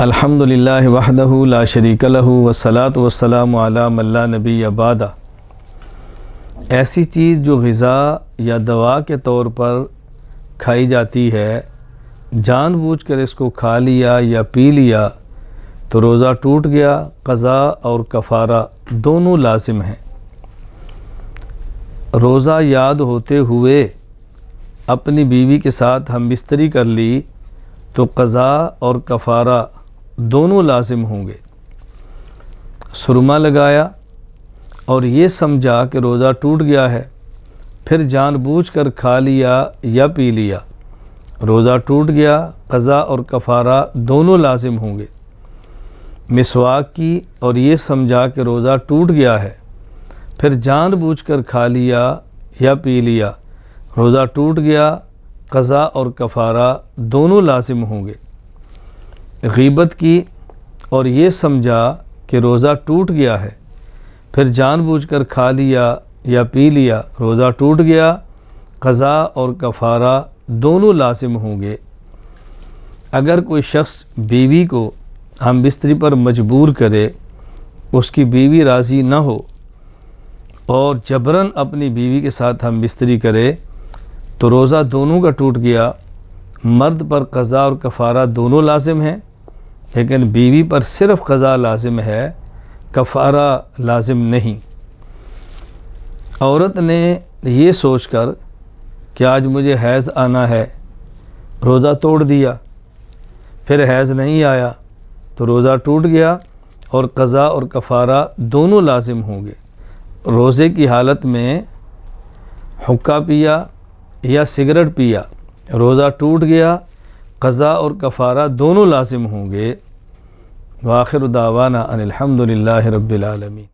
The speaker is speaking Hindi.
अल्हम्दुलिल्लाह वहदहु ला शरीक लहू वसलात वसलाम मल्ला नबी अबादा ऐसी चीज़ जो गज़ा या दवा के तौर पर खाई जाती है कर इसको खा लिया या पी लिया तो रोज़ा टूट गया कज़ा और कफ़ारा दोनों लाजिम हैं रोज़ा याद होते हुए अपनी बीवी के साथ हम बिस्तरी कर ली तो कज़ा और कफ़ारा दोनों लाजिम होंगे सुरमा लगाया और ये समझा कि रोज़ा टूट गया है फिर जानबूझकर खा लिया या पी लिया रोज़ा टूट गया कज़ा और कफ़ारा दोनों लाजिम होंगे मिसवाक की और ये समझा कि रोज़ा टूट गया है फिर जानबूझकर खा लिया या पी लिया रोज़ा टूट गया कज़ा और कफ़ारा दोनों लाजिम होंगे गीबत की और ये समझा कि रोज़ा टूट गया है फिर जानबूझकर खा लिया या पी लिया रोज़ा टूट गया कज़ा और कफ़ारा दोनों लाजिम होंगे अगर कोई शख्स बीवी को हम बिस्तरी पर मजबूर करे उसकी बीवी राज़ी ना हो और जबरन अपनी बीवी के साथ हम बिस्तरी करे तो रोज़ा दोनों का टूट गया मर्द पर कज़ा और कफ़ारा दोनों लाजिम हैं लेकिन बीवी पर सिर्फ क़ज़ा लाजिम है कफ़ारा लाजिम नहीं औरत ने ये सोच कर कि आज मुझे हैज़ आना है रोज़ा तोड़ दिया फिर हैज़ नहीं आया तो रोज़ा टूट गया और कज़ा और कफ़ारा दोनों लाजिम होंगे रोज़े की हालत में हुक्का पिया या सिगरेट पिया रोज़ा टूट गया क़ज़ा और कफ़ारा दोनों लाजिम होंगे वाखिर दावाना अनिलहमदिल्ला रबालमी